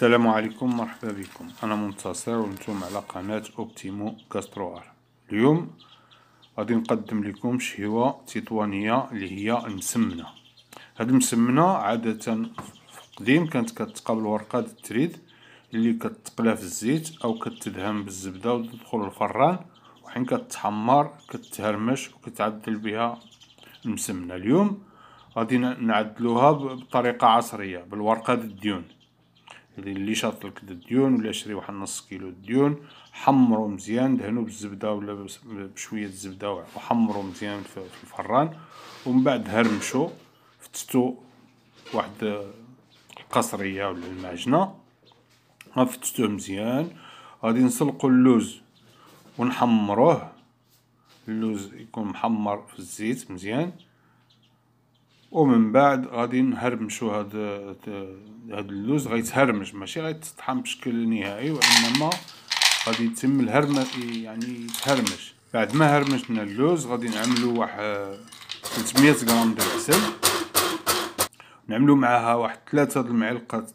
السلام عليكم مرحبا بكم انا منتصر وانتم على قناه اوبتيمو كاستروار اليوم غادي نقدم لكم شهيوه تطوانيه اللي هي المسمنه هاد المسمنه عاده في قديم كانت كتقابل ورقه التريد اللي كتقلى في الزيت او كتدهن بالزبده وتدخل الفران وحين كتحمر كتهرمش وكتعدل بها المسمنه اليوم غادي نعدلوها بطريقه عصريه بالورقه الديون اللي شاطلك الديون ولا شري واحد نص كيلو ديون حمرو مزيان دهنو بالزبدة ولا بشوية الزبدة وحمرو مزيان في الفران ومن بعد هرمشو فتتو واحد القصرية ولا المعجنة غنفتتوه مزيان غادي نسلقو اللوز ونحمروه اللوز يكون محمر في الزيت مزيان ومن بعد غادي نهرمشو هاد هاد اللوز غيتهرمش ماشي غيتطحن بشكل نهائي وانما غادي يتم الهرم يعني يتهرمش بعد ما هرمشنا اللوز غادي نعملو واحد 300 غرام د العسل نعملو معاها واحد ثلاثة د المعلقات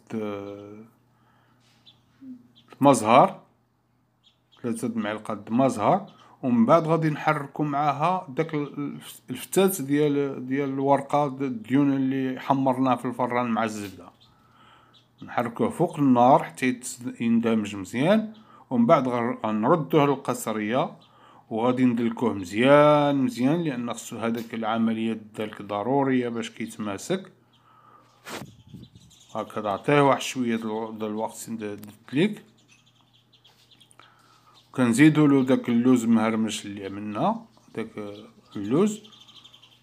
مزهر ثلاثة د المعلقات مزهر ومن بعد غادي نحركوا معاها داك الفتات ديال ديال الورقه الديون اللي حمرناه في الفران مع الزبده نحركوه فوق النار حتى يندمج مزيان ومن بعد غنردوه للقصريه وغادي ندلكوه مزيان مزيان لان خصو هذاك العمليه الدلك ضروريه باش كيتماسك هكذا عطيه واحد شويه ديال الوقت الدليك كنزيدو له داك اللوز مهرمش اللي عملنا داك اللوز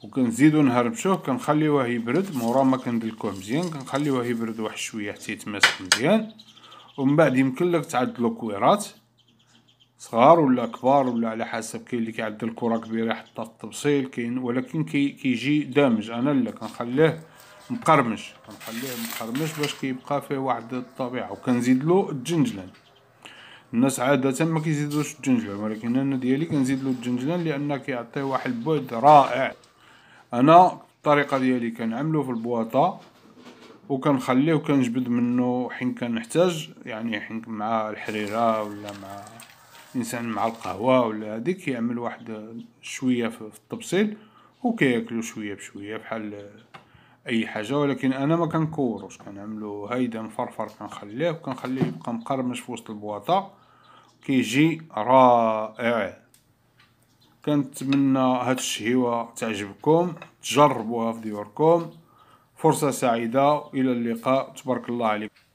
وكنزيدو نهربشوه كنخليوه يبرد مورا ما كندلكوه مزيان كنخليوه يبرد واحد شويه حتى يتماسك مزيان ومن بعد يمكن لك تعدلو كويرات صغار ولا كبار ولا على حسب كاين اللي كيعدل الكره كبيره حتى في كاين ولكن كي كيجي دامج انا لا كنخليه مقرمش كنخليه مقرمش باش كيبقى فيه واحد الطبيعه وكنزيد له الجنجلان الناس عادة ما كيزيدوش الجنجلان ولكن انا ديالي كنزيد له الجنجلان لان كيعطيه واحد البعد رائع انا الطريقة ديالي كنعملو في البواطة وكنخليه وكنجبد منه حين كنحتاج يعني حين مع الحريرة ولا مع الانسان مع القهوة ولا هذيك كيعمل واحد شوية في التبصيل وكياكلو شوية بشوية بحال اي حاجه ولكن انا ما كنكوروش كنعملو هيدا مفرفر كنخليه وكنخليه يبقى مقرمش في وسط البواطه كيجي رائع كنتمنى هاد الشهيوه تعجبكم تجربوها في ديوركم فرصه سعيده الى اللقاء تبارك الله عليكم